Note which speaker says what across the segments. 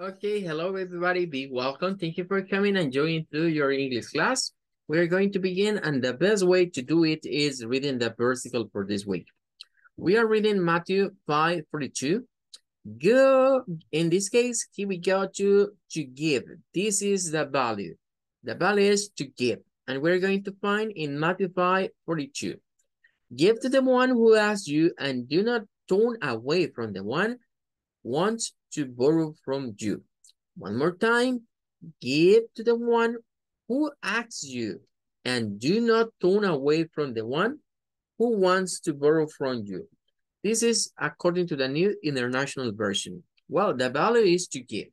Speaker 1: Okay, hello everybody, be welcome. Thank you for coming and joining to your English class. We're going to begin and the best way to do it is reading the versicle for this week. We are reading Matthew 5, 42. Go, in this case, here we go to, to give. This is the value. The value is to give. And we're going to find in Matthew 5, 42. Give to the one who asks you and do not turn away from the one wants to borrow from you. One more time, give to the one who asks you and do not turn away from the one who wants to borrow from you. This is according to the new international version. Well, the value is to give.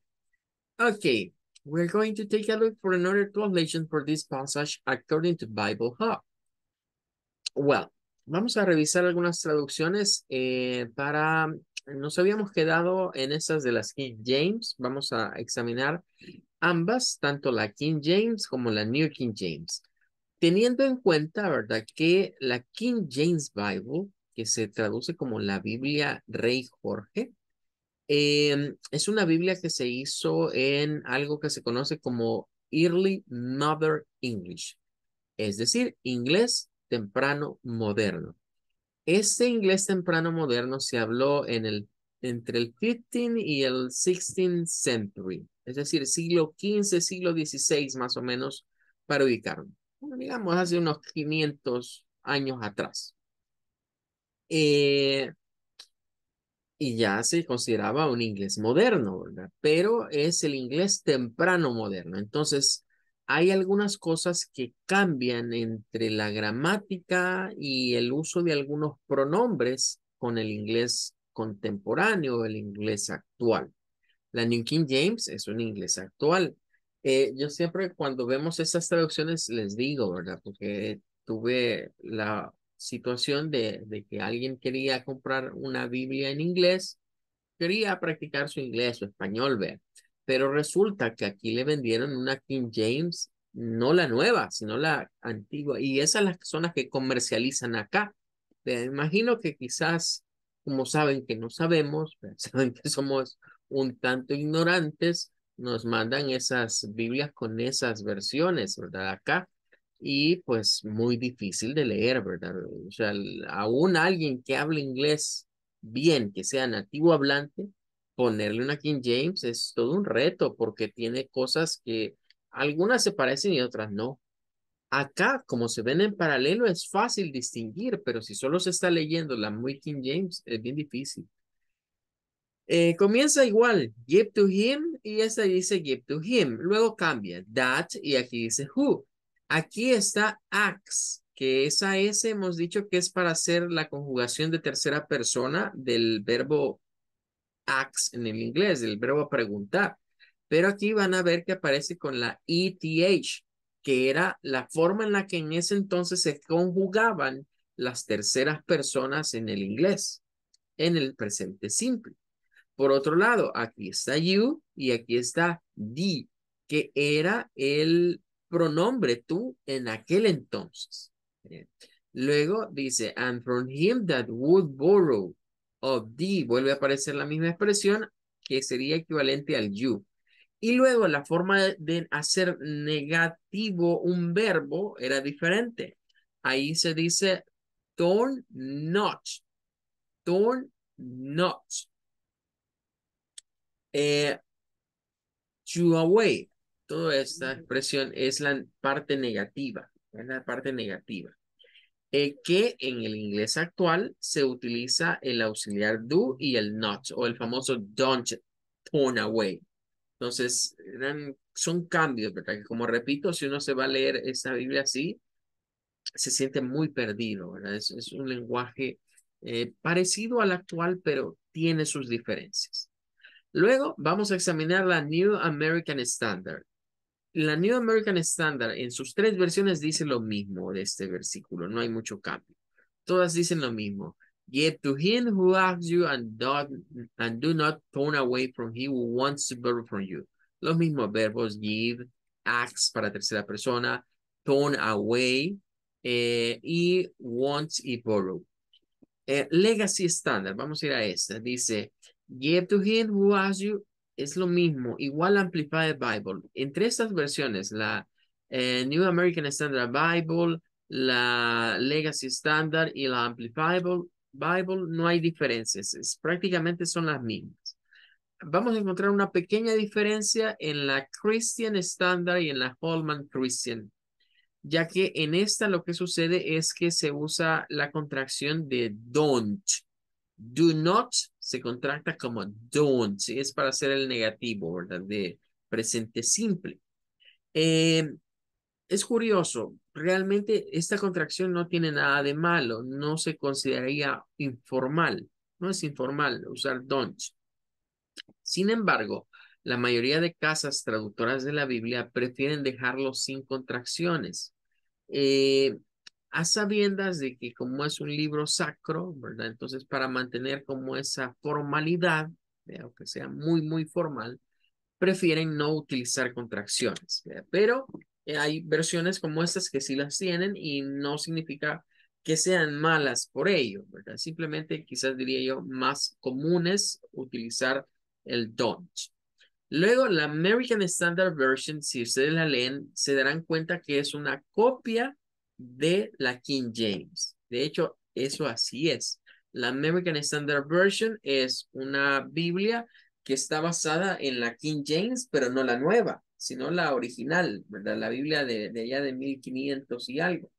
Speaker 1: Okay, we're going to take a look for another translation for this passage according to Bible Hub. Well, vamos a revisar algunas traducciones eh, para Nos habíamos quedado en esas de las King James. Vamos a examinar ambas, tanto la King James como la New King James. Teniendo en cuenta, ¿verdad? Que la King James Bible, que se traduce como la Biblia Rey Jorge, em, es una Biblia que se hizo en algo que se conoce como Early Mother English, es decir, inglés temprano moderno. Este inglés temprano moderno se habló en el, entre el 15 y el 16th century, es decir, siglo XV, siglo XVI más o menos, para ubicarlo. Bueno, digamos, hace unos 500 años atrás. Eh, y ya se consideraba un inglés moderno, ¿verdad? Pero es el inglés temprano moderno. Entonces, hay algunas cosas que cambian entre la gramática y el uso de algunos pronombres con el inglés contemporáneo el inglés actual. La New King James es un inglés actual. Eh, yo siempre cuando vemos esas traducciones les digo, ¿verdad? Porque tuve la situación de, que alguien quería comprar una Biblia en inglés, quería practicar su inglés, su español, ¿verdad? Pero resulta que aquí le vendieron una King James, no la nueva, sino la antigua. Y esas las son las que comercializan acá. Me imagino que quizás, como saben que no sabemos, saben que somos un tanto ignorantes, nos mandan esas Biblias con esas versiones, ¿verdad? Acá. Y pues muy difícil de leer, ¿verdad? O sea, aún alguien que hable inglés bien, que sea nativo hablante, ponerle una King James es todo un reto porque tiene cosas que algunas se parecen y otras no. Acá, como se ven en paralelo, es fácil distinguir, pero si solo se está leyendo la muy King James, es bien difícil. Eh, comienza igual, give to him, y esta dice give to him. Luego cambia, that, y aquí dice who. Aquí está ax, que esa S hemos dicho que es para hacer la conjugación de tercera persona del verbo acts en el inglés, el verbo preguntar. Pero aquí van a ver que aparece con la ETH, que era la forma en la que en ese entonces se conjugaban las terceras personas en el inglés, en el presente simple. Por otro lado, aquí está you y aquí está di que era el pronombre tú en aquel entonces. Luego dice, and from him that would borrow of the vuelve a aparecer la misma expresión que sería equivalente al you. Y luego la forma de hacer negativo un verbo era diferente. Ahí se dice don't, not. don't, not. to eh, away. Toda esta expresión es la parte negativa. Es la parte negativa. Eh, que en el inglés actual se utiliza el auxiliar do y el not, o el famoso don't turn away. Entonces, son cambios, ¿verdad? Que como repito, si uno se va a leer esta Biblia así, se siente muy perdido, ¿verdad? Es, un lenguaje eh, parecido al actual, pero tiene sus diferencias. Luego vamos a examinar la New American Standard la New American Standard en sus tres versiones dice lo mismo de este versículo, no hay mucho cambio. Todas dicen lo mismo. Give to him who asks you and, do not turn away from him who wants to borrow from you. Los mismos verbos give, ask para tercera persona, turn away eh, y wants y borrow. Eh, legacy Standard, vamos a ir a esta. Dice, give to him who asks you es lo mismo, igual Amplified Bible. Entre estas versiones, la eh, New American Standard Bible, la Legacy Standard y la Amplified Bible, no hay diferencias, prácticamente son las mismas. Vamos a encontrar una pequeña diferencia en la Christian Standard y en la Holman Christian, ya que en esta lo que sucede es que se usa la contracción de don't, do not se contracta como don't, es para hacer el negativo, ¿verdad? De presente simple. Eh, es curioso, realmente esta contracción no tiene nada de malo, no se consideraría informal, no es informal usar don't. Sin embargo, la mayoría de casas traductoras de la Biblia prefieren dejarlo sin contracciones. Eh, a sabiendas de que como es un libro sacro, ¿verdad? Entonces, para mantener como esa formalidad, eh, aunque sea muy, muy formal, prefieren no utilizar contracciones, pero eh, hay versiones como estas que sí las tienen y no significa que sean malas por ello, ¿verdad? Simplemente quizás diría yo más comunes utilizar el don't. Luego, la American Standard Version, si ustedes la leen, se darán cuenta que es una copia de la King James. De hecho, eso así es. La American Standard Version es una Biblia que está basada en la King James, pero no la nueva, sino la original, ¿verdad? La Biblia de, allá de 1500 y algo.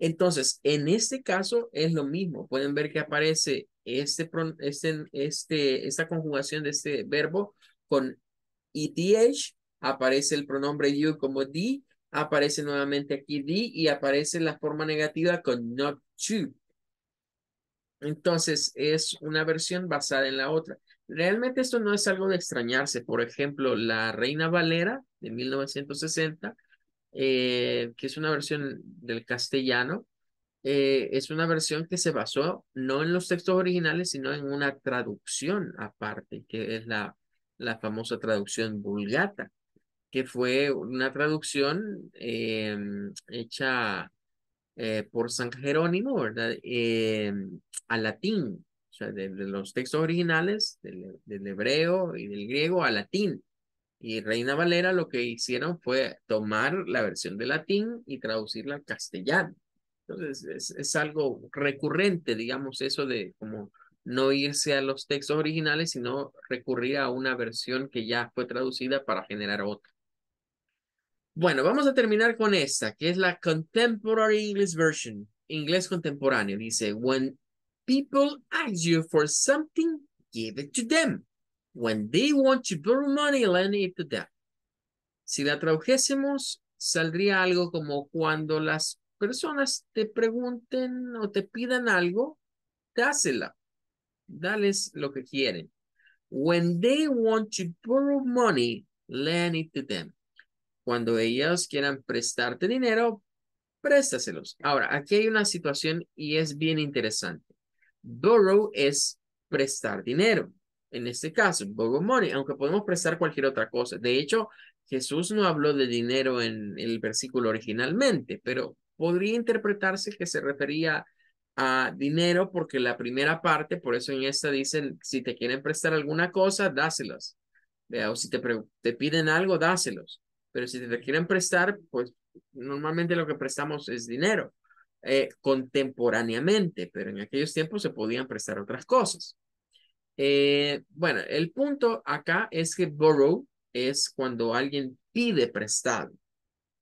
Speaker 1: Entonces, en este caso es lo mismo. Pueden ver que aparece este, este, este, esta conjugación de este verbo con ETH, aparece el pronombre you como D aparece nuevamente aquí di y aparece la forma negativa con not to. Entonces es una versión basada en la otra. Realmente esto no es algo de extrañarse. Por ejemplo, la Reina Valera de 1960, eh, que es una versión del castellano, eh, es una versión que se basó no en los textos originales, sino en una traducción aparte, que es la, la famosa traducción vulgata que fue una traducción em, hecha eh, por San Jerónimo, ¿verdad? Eh, al latín, o sea, de, los textos originales, del, hebreo y del griego a latín. Y Reina Valera lo que hicieron fue tomar la versión de latín y traducirla al castellano. Entonces, es, es algo recurrente, digamos, eso de como no irse a los textos originales, sino recurrir a una versión que ya fue traducida para generar otra. Bueno, vamos a terminar con esta, que es la Contemporary English Version, inglés contemporáneo. Dice, when people ask you for something, give it to them. When they want to borrow money, lend it to them. Si la tradujésemos, saldría algo como cuando las personas te pregunten o te pidan algo, dásela. Dales lo que quieren. When they want to borrow money, lend it to them. Cuando ellos quieran prestarte dinero, préstaselos. Ahora, aquí hay una situación y es bien interesante. Borrow es prestar dinero. En este caso, borrow money, aunque podemos prestar cualquier otra cosa. De hecho, Jesús no habló de dinero en el versículo originalmente, pero podría interpretarse que se refería a dinero porque la primera parte, por eso en esta dicen, si te quieren prestar alguna cosa, dáselos. O si te, te piden algo, dáselos. Pero si te quieren prestar, pues normalmente lo que prestamos es dinero eh, contemporáneamente, pero en aquellos tiempos se podían prestar otras cosas. Eh, bueno, el punto acá es que borrow es cuando alguien pide prestado.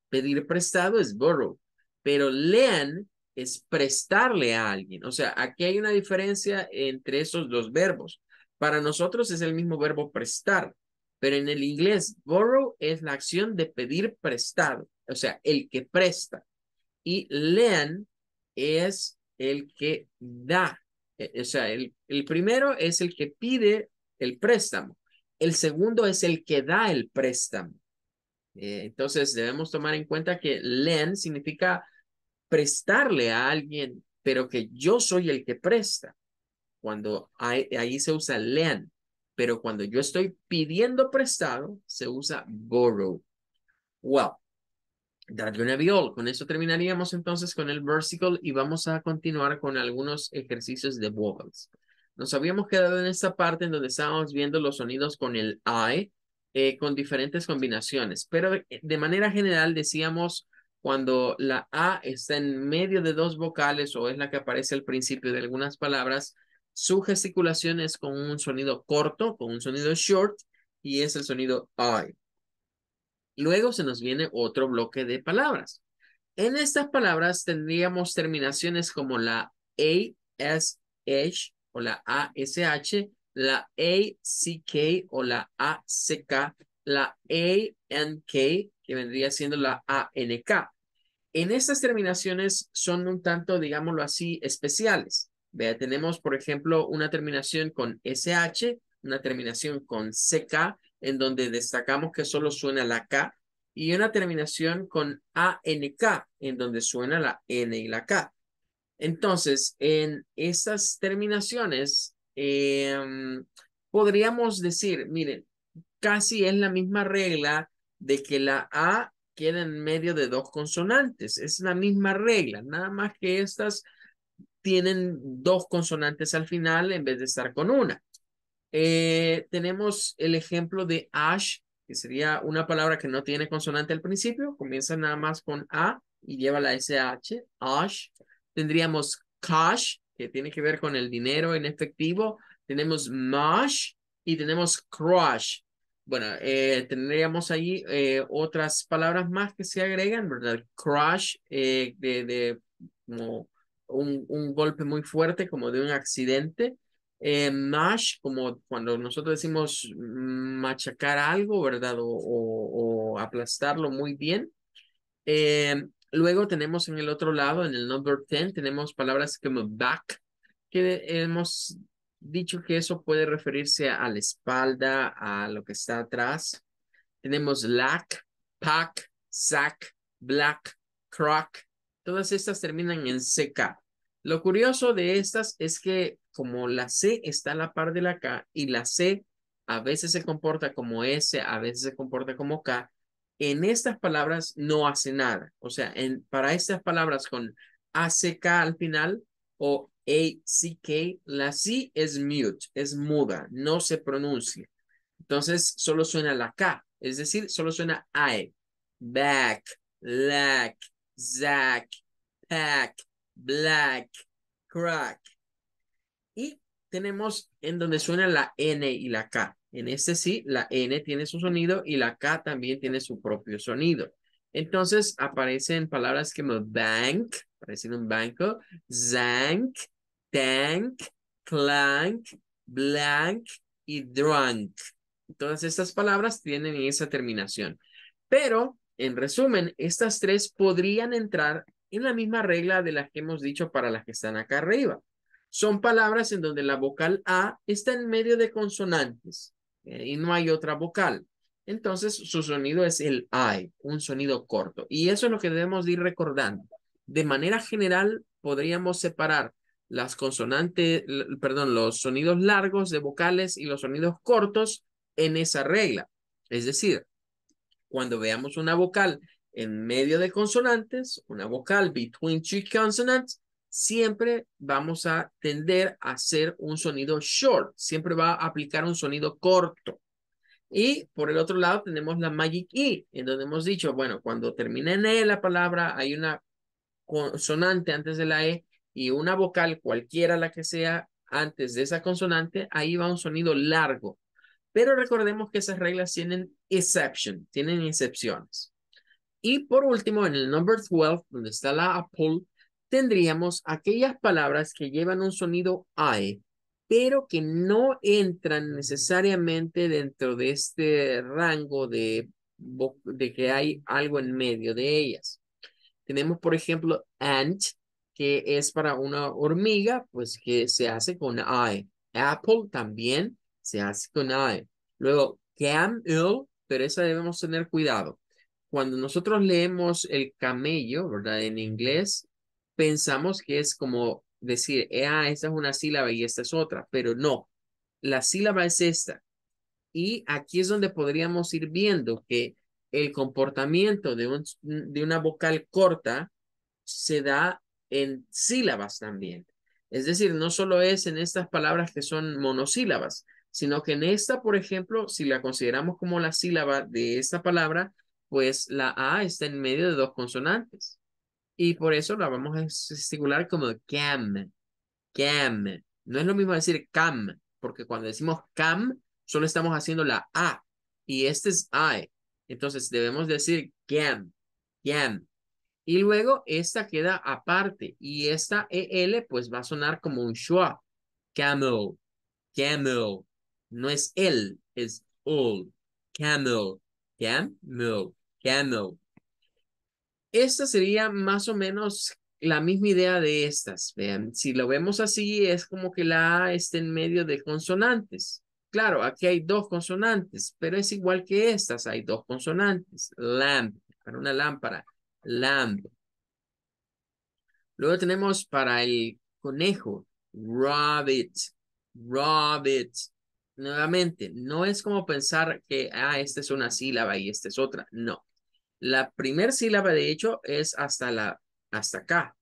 Speaker 1: Pedir prestado es borrow, pero lend es prestarle a alguien. O sea, aquí hay una diferencia entre esos dos verbos. Para nosotros es el mismo verbo prestar, pero en el inglés, borrow es la acción de pedir prestado, o sea, el que presta. Y lend es el que da. E, o sea, el, primero es el que pide el préstamo. El segundo es el que da el préstamo. Eh, entonces, debemos tomar en cuenta que lend significa prestarle a alguien, pero que yo soy el que presta. Cuando ahí se usa lend pero cuando yo estoy pidiendo prestado, se usa borrow. Well, gonna be all. Con eso terminaríamos entonces con el versicle y vamos a continuar con algunos ejercicios de vocals. Nos habíamos quedado en esta parte en donde estábamos viendo los sonidos con el I, eh, con diferentes combinaciones, pero eh, de manera general decíamos cuando la A está en medio de dos vocales o es la que aparece al principio de algunas palabras, su gesticulación es con un sonido corto, con un sonido short, y es el sonido I. Luego se nos viene otro bloque de palabras. En estas palabras tendríamos terminaciones como la ASH o la ASH, la ACK o la ACK, la ANK, que vendría siendo la ANK. En estas terminaciones son un tanto, digámoslo así, especiales. Vea, tenemos, por ejemplo, una terminación con SH, una terminación con CK, en donde destacamos que solo suena la K, y una terminación con ANK, en donde suena la N y la K. Entonces, en estas terminaciones, em, podríamos decir, miren, casi es la misma regla de que la A queda en medio de dos consonantes. Es la misma regla, nada más que estas tienen dos consonantes al final en vez de estar con una. Eh, tenemos el ejemplo de ash, que sería una palabra que no tiene consonante al principio, comienza nada más con A y lleva la SH, ash. Tendríamos cash, que tiene que ver con el dinero en efectivo. Tenemos mash y tenemos crush. Bueno, eh, tendríamos ahí eh, otras palabras más que se agregan, ¿verdad? Crush, de, de como un, golpe muy fuerte, como de un accidente. mash, como cuando nosotros decimos mm, machacar algo, ¿verdad? O, aplastarlo muy bien. Eh, luego tenemos en el otro lado, en el number 10, tenemos palabras como back, que hemos dicho que eso puede referirse a la espalda, a lo que está atrás. Tenemos lack, pack, sack, black, crack, Todas estas terminan en CK. Lo curioso de estas es que como la C está a la par de la K y la C a veces se comporta como S, a veces se comporta como K, en estas palabras no hace nada. O sea, en, para estas palabras con ACK al final o ACK, la C es mute, es muda, no se pronuncia. Entonces solo suena la K, es decir, solo suena I. E. Back, lack, Zack, Pack, Black, Crack. Y tenemos en donde suena la N y la K. En este sí, la N tiene su sonido y la K también tiene su propio sonido. Entonces aparecen palabras como bank, pareciendo un banco, zank, tank, clank, blank y drunk. Todas estas palabras tienen esa terminación. Pero en resumen, estas tres podrían entrar en la misma regla de las que hemos dicho para las que están acá arriba. Son palabras en donde la vocal A está en medio de consonantes eh, y no hay otra vocal. Entonces, su sonido es el I, un sonido corto. Y eso es lo que debemos ir recordando. De manera general, podríamos separar las consonantes, perdón, los sonidos largos de vocales y los sonidos cortos en esa regla. Es decir, cuando veamos una vocal en medio de consonantes, una vocal between two consonants, siempre vamos a tender a hacer un sonido short, siempre va a aplicar un sonido corto. Y por el otro lado tenemos la magic E, en donde hemos dicho, bueno, cuando termina en E la palabra, hay una consonante antes de la E y una vocal, cualquiera la que sea, antes de esa consonante, ahí va un sonido largo. Pero recordemos que esas reglas tienen exception, tienen excepciones. Y por último, en el number 12, donde está la apple, tendríamos aquellas palabras que llevan un sonido I, e, pero que no entran necesariamente dentro de este rango de, de que hay algo en medio de ellas. Tenemos, por ejemplo, ant, que es para una hormiga, pues que se hace con I. E. Apple también, se hace con AE. Luego, cam pero esa debemos tener cuidado. Cuando nosotros leemos el camello, ¿verdad? En inglés, pensamos que es como decir, eh, ah, esta es una sílaba y esta es otra, pero no, la sílaba es esta. Y aquí es donde podríamos ir viendo que el comportamiento de, de una vocal corta se da en sílabas también. Es decir, no solo es en estas palabras que son monosílabas, sino que en esta, por ejemplo, si la consideramos como la sílaba de esta palabra, pues la A está en medio de dos consonantes. Y por eso la vamos a singular como cam, cam. No es lo mismo decir cam, porque cuando decimos cam, solo estamos haciendo la A, y este es I. E. Entonces debemos decir cam, cam. Y luego esta queda aparte, y esta EL pues va a sonar como un schwa, camel, camel. No es él, es all. Camel, camel, camel. Esta sería más o menos la misma idea de estas. Vean, si lo vemos así, es como que la A está en medio de consonantes. Claro, aquí hay dos consonantes, pero es igual que estas. Hay dos consonantes. Lamp, para una lámpara. Lamp. Luego tenemos para el conejo. Rabbit, rabbit, Nuevamente, no es como pensar que, ah, esta es una sílaba y esta es otra. No. La primer sílaba, de hecho, es hasta, la, hasta acá.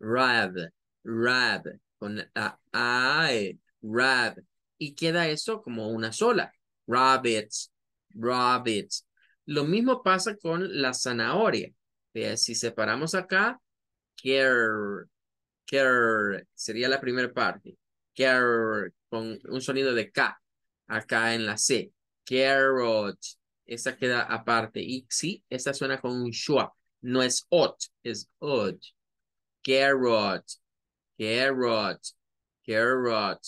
Speaker 1: Rab, rab, con la e, Y queda eso como una sola. Rabbits, rabbits. Lo mismo pasa con la zanahoria. Si separamos acá, care, care, sería la primera parte. Care, con un sonido de K acá en la C. Carrot. Esta queda aparte. Y sí, esta suena con un schwa. No es ot, es od. Carrot. Carrot. Carrot.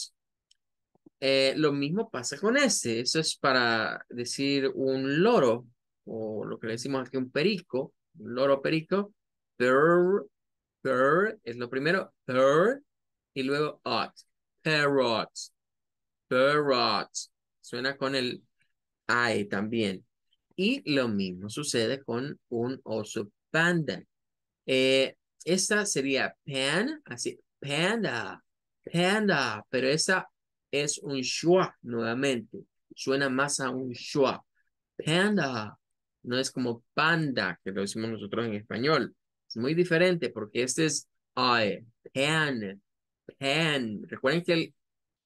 Speaker 1: Eh, lo mismo pasa con este. Eso es para decir un loro, o lo que le decimos aquí un perico, loro perico. Per, per es lo primero, per, y luego ot. Perrot. Suena con el I e también. Y lo mismo sucede con un oso panda. Eh, esta sería pan, así, panda, panda, pero esa es un shua nuevamente. Suena más a un shua. Panda. No es como panda, que lo decimos nosotros en español. Es muy diferente porque este es I, e, pan, pan. Recuerden que el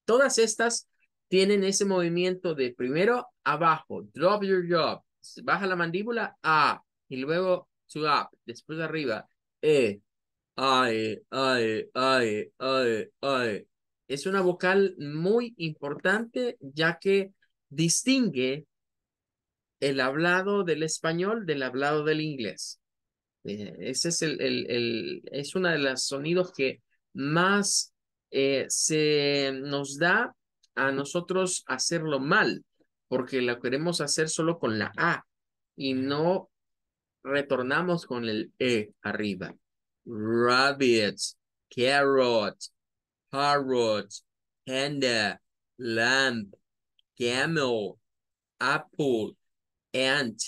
Speaker 1: Todas estas tienen ese movimiento de primero abajo, drop your job, baja la mandíbula, A, y luego to up, después arriba, E, e a, AE, AE, e, e Es una vocal muy importante ya que distingue el hablado del español del hablado del inglés. Eh, ese es, el, el, es uno de los sonidos que más eh, se nos da a nosotros hacerlo mal, porque lo queremos hacer solo con la A y no retornamos con el E arriba. Rabbit, carrot, parrot, panda, lamb, camel, apple, ant,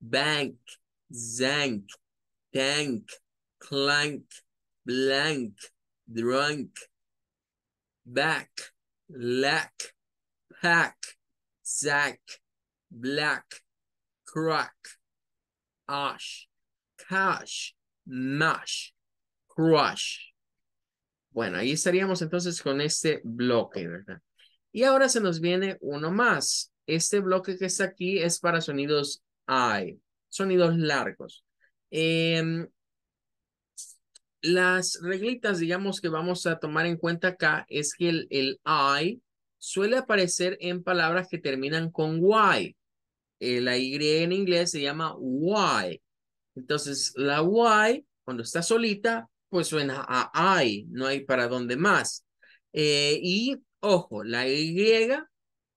Speaker 1: bank, zank, tank, clank, blank, drunk, back, lack, pack, sack, black, crack, ash, cash, mash, crush. Bueno, ahí estaríamos entonces con este bloque, ¿verdad? Y ahora se nos viene uno más. Este bloque que está aquí es para sonidos I, sonidos largos. Em, las reglitas, digamos, que vamos a tomar en cuenta acá es que el, I suele aparecer en palabras que terminan con Y. Eh, la Y en inglés se llama Y. Entonces, la Y, cuando está solita, pues suena a I, no hay para dónde más. Eh, y, ojo, la Y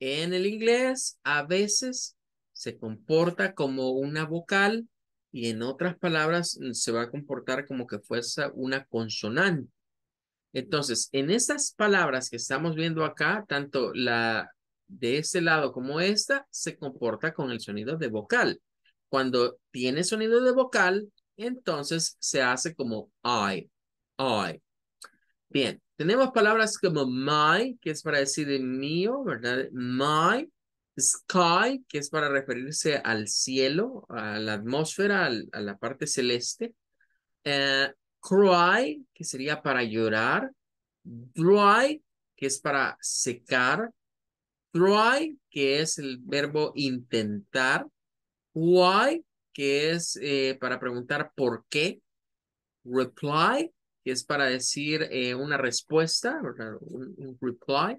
Speaker 1: en el inglés a veces se comporta como una vocal y en otras palabras mm, se va a comportar como que fuese una consonante. Entonces, en estas palabras que estamos viendo acá, tanto la de ese lado como esta, se comporta con el sonido de vocal. Cuando tiene sonido de vocal, entonces se hace como I, I. Bien, tenemos palabras como my, que es para decir mío, ¿verdad? My, Sky, que es para referirse al cielo, a la atmósfera, a la parte celeste. Eh, cry, que sería para llorar. Dry, que es para secar. Try, que es el verbo intentar. Why, que es eh, para preguntar por qué. Reply, que es para decir eh, una respuesta, un, un reply.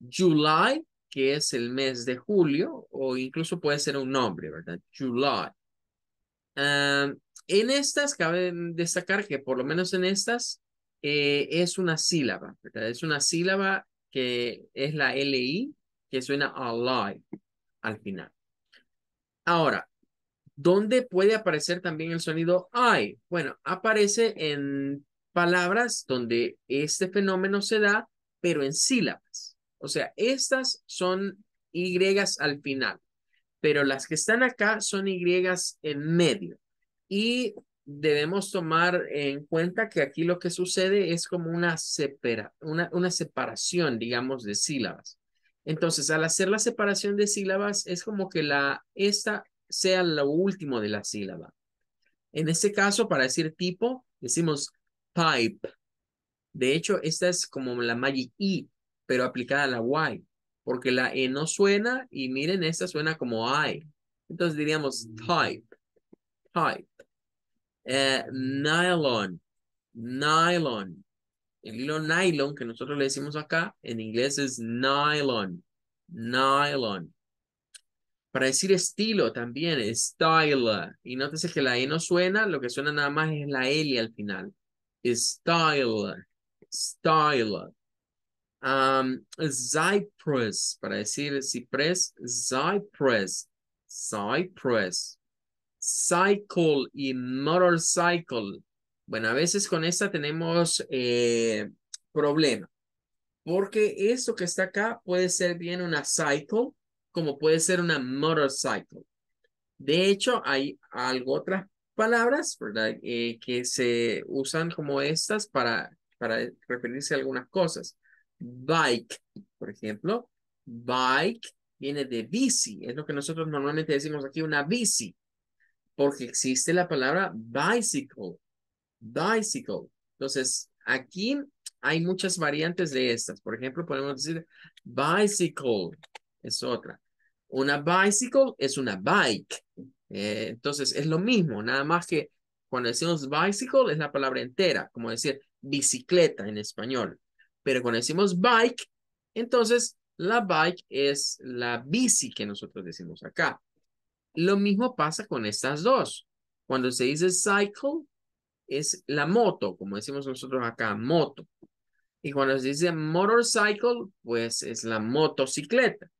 Speaker 1: July, que es el mes de julio, o incluso puede ser un nombre, ¿verdad? July. en estas, cabe destacar que por lo menos en estas eh, es una sílaba, ¿verdad? Es una sílaba que es la LI, que suena lie al final. Ahora, ¿dónde puede aparecer también el sonido I? Bueno, aparece en palabras donde este fenómeno se da, pero en sílabas. O sea, estas son Y al final, pero las que están acá son Y en medio. Y debemos tomar en cuenta que aquí lo que sucede es como una, separa, una, una separación, digamos, de sílabas. Entonces, al hacer la separación de sílabas, es como que la esta sea lo último de la sílaba. En este caso, para decir tipo, decimos pipe. De hecho, esta es como la magic Y pero aplicada a la Y, porque la E no suena y miren, esta suena como I. Entonces diríamos mm. type, type. Eh, nylon, nylon. El hilo nylon que nosotros le decimos acá en inglés es nylon, nylon. Para decir estilo también, style. Y nótese que la E no suena, lo que suena nada más es la L al final. Style, style. Um, cypress para decir ciprés, cypress cypress Cycle y motorcycle. Bueno, a veces con esta tenemos eh, problema. Porque esto que está acá puede ser bien una cycle, como puede ser una motorcycle. De hecho, hay algo, otras palabras, ¿verdad? Eh, que se usan como estas para, para referirse a algunas cosas bike, por ejemplo. Bike viene de bici, es lo que nosotros normalmente decimos aquí, una bici, porque existe la palabra bicycle, bicycle. Entonces, aquí hay muchas variantes de estas. Por ejemplo, podemos decir bicycle, es otra. Una bicycle es una bike. Eh, entonces, es lo mismo, nada más que cuando decimos bicycle es la palabra entera, como decir bicicleta en español. Pero cuando decimos bike, entonces la bike es la bici que nosotros decimos acá. Lo mismo pasa con estas dos. Cuando se dice cycle, es la moto, como decimos nosotros acá, moto. Y cuando se dice motorcycle, pues es la motocicleta.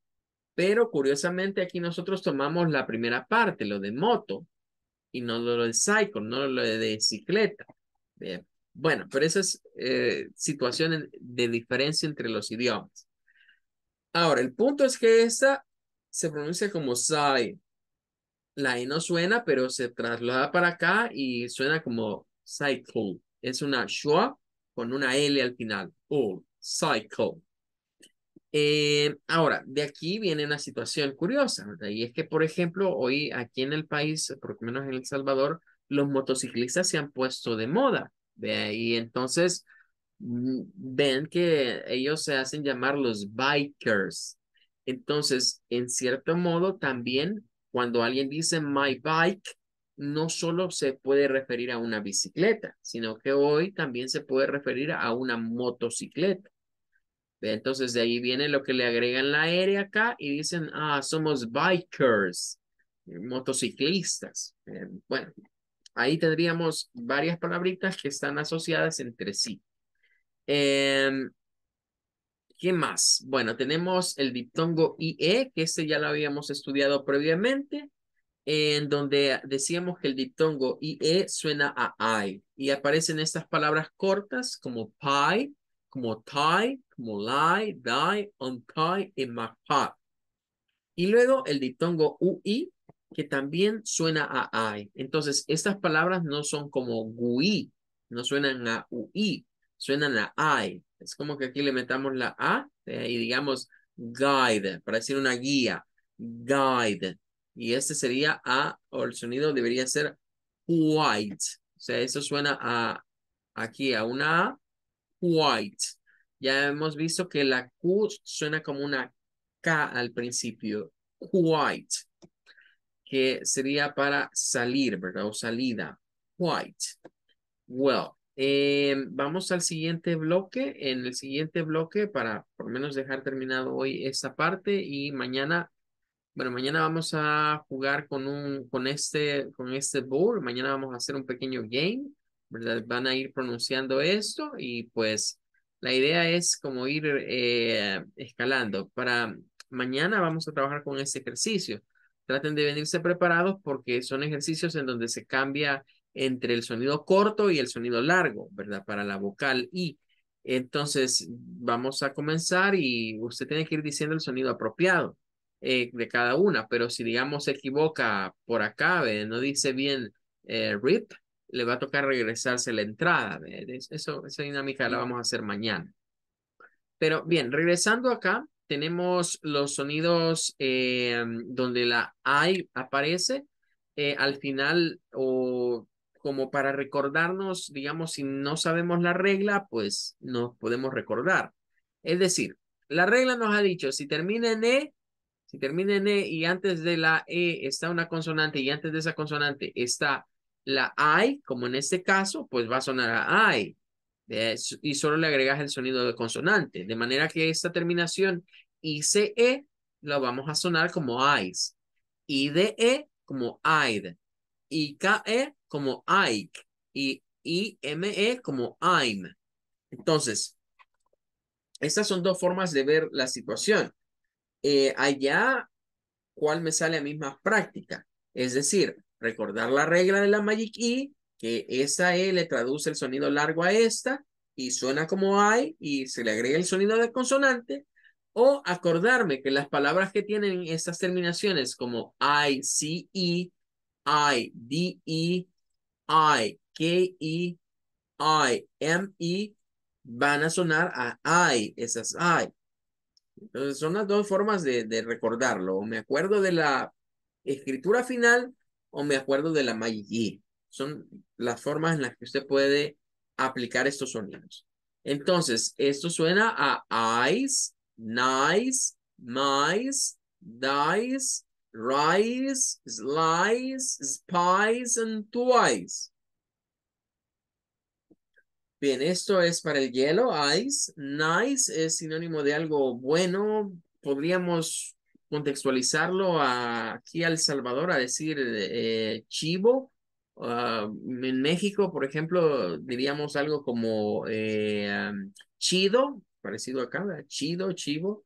Speaker 1: Pero curiosamente aquí nosotros tomamos la primera parte, lo de moto, y no lo de cycle, no lo de bicicleta. Bueno, pero esa es eh, situación de diferencia entre los idiomas. Ahora, el punto es que esta se pronuncia como sai. La I no suena, pero se traslada para acá y suena como cycle. Es una shua con una L al final. Oh, cycle. Eh, ahora, de aquí viene una situación curiosa, Y es que, por ejemplo, hoy aquí en el país, por lo menos en El Salvador, los motociclistas se han puesto de moda y entonces mm, ven que ellos se hacen llamar los bikers. Entonces, en cierto modo, también cuando alguien dice my bike, no solo se puede referir a una bicicleta, sino que hoy también se puede referir a una motocicleta. Entonces, de ahí viene lo que le agregan la R acá y dicen, ah, somos bikers, motociclistas. Em, bueno, Ahí tendríamos varias palabritas que están asociadas entre sí. Em, ¿Qué más? Bueno, tenemos el diptongo IE, que este ya lo habíamos estudiado previamente, en donde decíamos que el diptongo IE suena a I y aparecen estas palabras cortas como pie, como tie, como lie, die, untie y magpie. Y luego el diptongo UI, que también suena a I. Entonces, estas palabras no son como GUI, no suenan a UI, suenan a I. Es como que aquí le metamos la A eh, y digamos guide, para decir una guía, guide. Y este sería A, o el sonido debería ser white. O sea, eso suena a, aquí a una A, white. Ya hemos visto que la Q suena como una K al principio, white que sería para salir, ¿verdad? O salida. white Well, eh, vamos al siguiente bloque. En el siguiente bloque, para por lo menos dejar terminado hoy esta parte y mañana, bueno, mañana vamos a jugar con un, con este, con este board. Mañana vamos a hacer un pequeño game, ¿verdad? Van a ir pronunciando esto y pues la idea es como ir eh, escalando. Para mañana vamos a trabajar con este ejercicio traten de venirse preparados porque son ejercicios en donde se cambia entre el sonido corto y el sonido largo, ¿verdad? Para la vocal I. Entonces, vamos a comenzar y usted tiene que ir diciendo el sonido apropiado eh, de cada una, pero si, digamos, se equivoca por acá, eh, no dice bien eh, RIP, le va a tocar regresarse la entrada. Eso, esa dinámica la vamos a hacer mañana. Pero bien, regresando acá, tenemos los sonidos eh, donde la I aparece eh, al final o como para recordarnos, digamos, si no sabemos la regla, pues nos podemos recordar. Es decir, la regla nos ha dicho, si termina en E, si termina en E y antes de la E está una consonante y antes de esa consonante está la I, como en este caso, pues va a sonar a I. Eh, y solo le agregas el sonido de consonante, de manera que esta terminación ICE la vamos a sonar como ICE, IDE como IDE, IKE como IKE y IME como I'm. Entonces, estas son dos formas de ver la situación. Eh, allá, ¿cuál me sale a mí más práctica? Es decir, recordar la regla de la Magic I que esa E le traduce el sonido largo a esta y suena como I y se le agrega el sonido de consonante, o acordarme que las palabras que tienen estas terminaciones como I, C, E, I, D, E, I, K, E, I, M, E, van a sonar a I, esas I. Entonces son las dos formas de, recordarlo. O me acuerdo de la escritura final o me acuerdo de la May son las formas en las que usted puede aplicar estos sonidos. Entonces, esto suena a ice, nice, mice, dice, rice, slice, spice, and twice. Bien, esto es para el hielo, ice. Nice es sinónimo de algo bueno. Podríamos contextualizarlo aquí al Salvador a decir eh, chivo Ah, en México, por ejemplo, diríamos algo como eh, chido, parecido acá, ¿verdad? chido, chivo.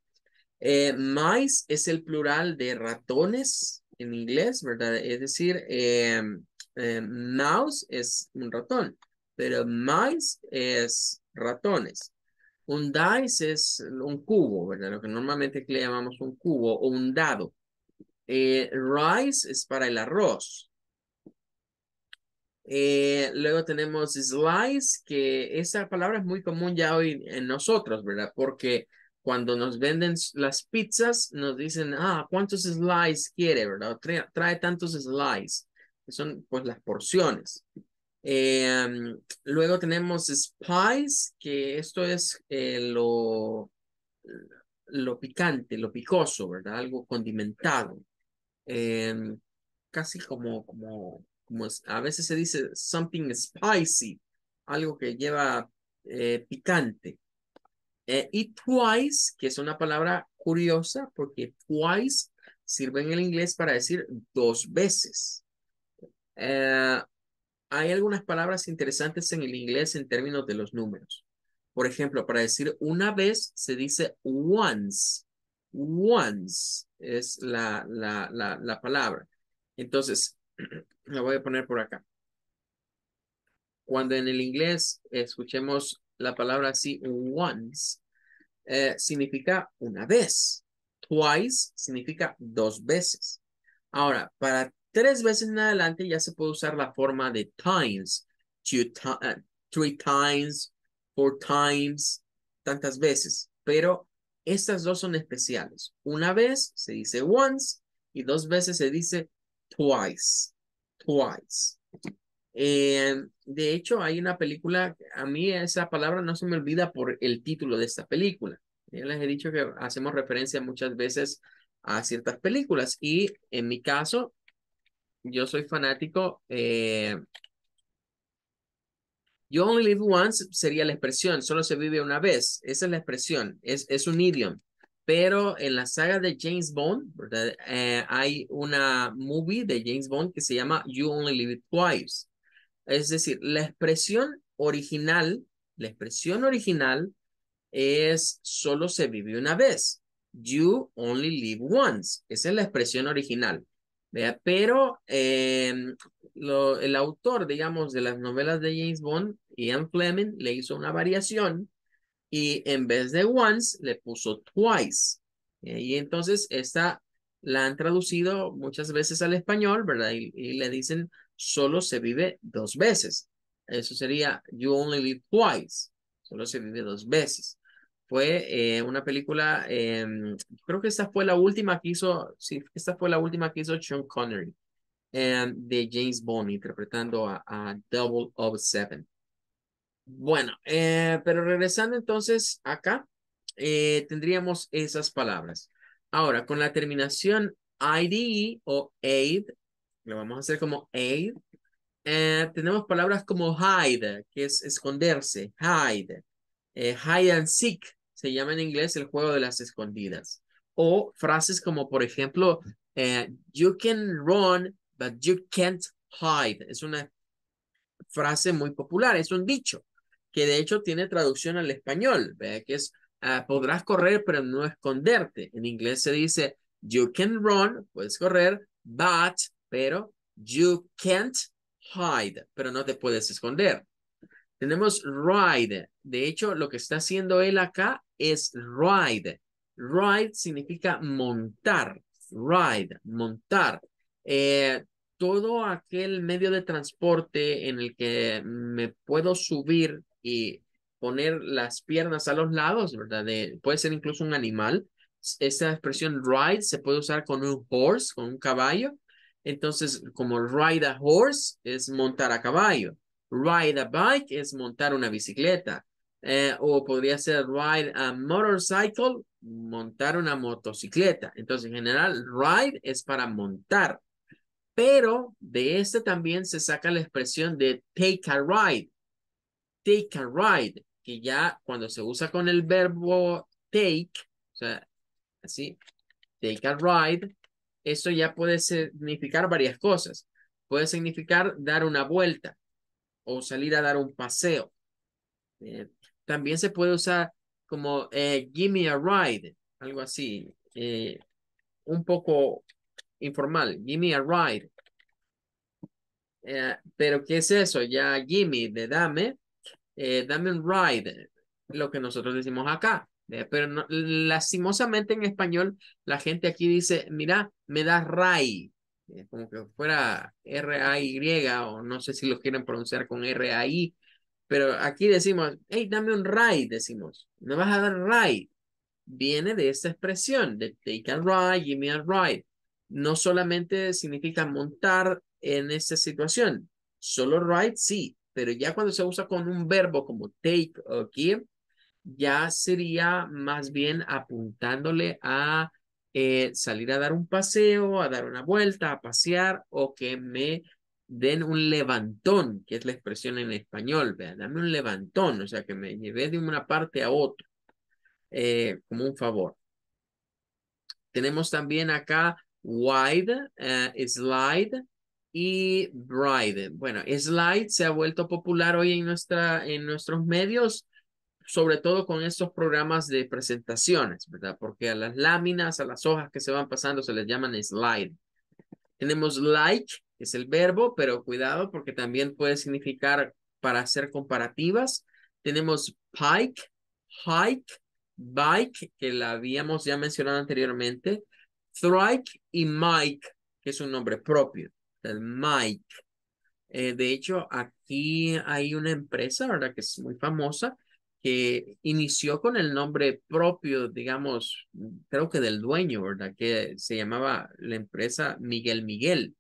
Speaker 1: Eh, mice es el plural de ratones en inglés, ¿verdad? Es decir, eh, eh, mouse es un ratón, pero mice es ratones. Un dice es un cubo, ¿verdad? Lo que normalmente le llamamos un cubo o un dado. rice es para el arroz, eh, luego tenemos slice, que esa palabra es muy común ya hoy en nosotros, ¿verdad? Porque cuando nos venden las pizzas, nos dicen, ah, ¿cuántos slice quiere, verdad? Trae, tantos slice, que son pues las porciones. Em, luego tenemos spice, que esto es eh, lo, lo picante, lo picoso, ¿verdad? Algo condimentado. Em, casi como, como como a veces se dice something spicy, algo que lleva eh, picante. Eh, y twice, que es una palabra curiosa porque twice sirve en el inglés para decir dos veces. Eh, hay algunas palabras interesantes en el inglés en términos de los números. Por ejemplo, para decir una vez se dice once. Once es la, la, la palabra. Entonces, la voy a poner por acá. Cuando en el inglés escuchemos la palabra así, once, eh, significa una vez. Twice significa dos veces. Ahora, para tres veces en adelante ya se puede usar la forma de times. Two eh, three times, four times, tantas veces. Pero estas dos son especiales. Una vez se dice once y dos veces se dice twice. Twice. Eh, de hecho, hay una película, a mí esa palabra no se me olvida por el título de esta película. Ya les he dicho que hacemos referencia muchas veces a ciertas películas y en mi caso, yo soy fanático. Eh, You only live once sería la expresión, solo se vive una vez. Esa es la expresión, es, es un idioma pero en la saga de James Bond, ¿verdad? Eh, hay una movie de James Bond que se llama You Only Live It Twice. Es decir, la expresión original, la expresión original es solo se vive una vez. You only live once. Esa es la expresión original. Pero em, el autor, digamos, de las novelas de James Bond, Ian Fleming, le hizo una variación y en vez de once le puso twice. Eh, y entonces esta la han traducido muchas veces al español, ¿verdad? Y, le dicen solo se vive dos veces. Eso sería You Only Live Twice. Solo se vive dos veces. Fue eh, una película, em, creo que esta fue la última que hizo, sí, esta fue la última que hizo Sean Connery em, de James Bond interpretando a, a Double of Seven. Bueno, eh, pero regresando entonces acá, eh, tendríamos esas palabras. Ahora, con la terminación ID e o aid, lo vamos a hacer como aid, eh, tenemos palabras como hide, que es esconderse, hide, hide and seek, se llama en inglés el juego de las escondidas. O frases como, por ejemplo, you can run, but you can't hide. Es una frase muy popular, es un dicho que de hecho tiene traducción al español, Vea que es ah, podrás correr pero no esconderte. En inglés se dice you can run, puedes correr, but, pero you can't hide, pero no te puedes esconder. Tenemos ride. De hecho, lo que está haciendo él acá es ride. Ride significa montar. Ride, montar. Eh, todo aquel medio de transporte en el que me puedo subir y poner las piernas a los lados, ¿verdad? puede ser incluso un animal. Esta expresión ride se puede usar con un horse, con un caballo. Entonces, como ride a horse es montar a caballo. Ride a bike es montar una bicicleta. Eh, o podría ser ride a motorcycle, montar una motocicleta. Entonces, en general, ride es para montar. Pero de este también se saca la expresión de take a ride, take a ride, que ya cuando se usa con el verbo take, o sea, así, take a ride, eso ya puede significar varias cosas. Puede significar dar una vuelta o salir a dar un paseo. Eh, también se puede usar como eh, give me a ride, algo así, eh, un poco informal, give me a ride. pero ¿qué es eso? Ya give me de dame eh, dame un ride, lo que nosotros decimos acá. Eh, pero lastimosamente en español, la gente aquí dice, mira, me da ray, eh, como que fuera R-A-Y, o no sé si lo quieren pronunciar con R-A-I, pero aquí decimos, hey, dame un ride, decimos, me vas a dar ride. Viene de esta expresión, de take a ride, give me a ride. No solamente significa montar en esta situación, solo ride, sí, pero ya cuando se usa con un verbo como take o give, ya sería más bien apuntándole a eh, salir a dar un paseo, a dar una vuelta, a pasear o que me den un levantón, que es la expresión en español, ¿verdad? dame un levantón, o sea, que me lleve de una parte a otra, eh, como un favor. Tenemos también acá wide, eh, slide, y Bryden. Bueno, Slide se ha vuelto popular hoy en, nuestra, en nuestros medios, sobre todo con estos programas de presentaciones, ¿verdad? Porque a las láminas, a las hojas que se van pasando se les llaman slide. Tenemos like, que es el verbo, pero cuidado porque también puede significar para hacer comparativas. Tenemos pike, hike, bike, que la habíamos ya mencionado anteriormente, thrike y Mike, que es un nombre propio. Mike eh, de hecho, aquí hay una empresa, ¿verdad? Que es muy famosa, que inició con el nombre propio, digamos, creo que del dueño, ¿verdad? Que se llamaba la empresa Miguel Miguel.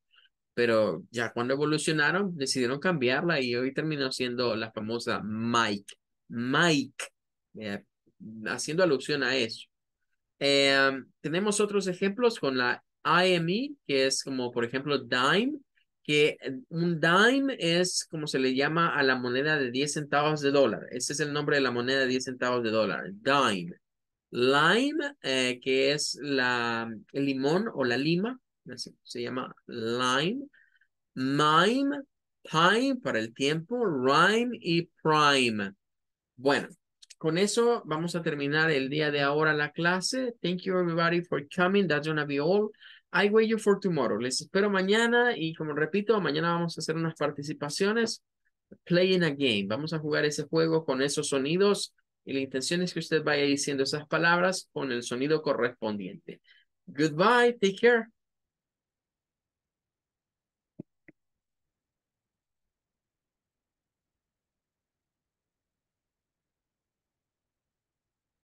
Speaker 1: Pero ya cuando evolucionaron, decidieron cambiarla y hoy terminó siendo la famosa Mike. Mike, eh, haciendo alusión a eso. Eh, tenemos otros ejemplos con la IME, que es como por ejemplo dime, que un dime es como se le llama a la moneda de 10 centavos de dólar. Ese es el nombre de la moneda de 10 centavos de dólar, dime. Lime, eh, que es la, el limón o la lima, se llama lime. Mime, time para el tiempo, rhyme y prime. Bueno, con eso vamos a terminar el día de ahora la clase. Thank you everybody for coming. That's gonna be all. I wait you for tomorrow. Les espero mañana y como repito, mañana vamos a hacer unas participaciones playing a game. Vamos a jugar ese juego con esos sonidos y la intención es que usted vaya diciendo esas palabras con el sonido correspondiente. Goodbye, take care.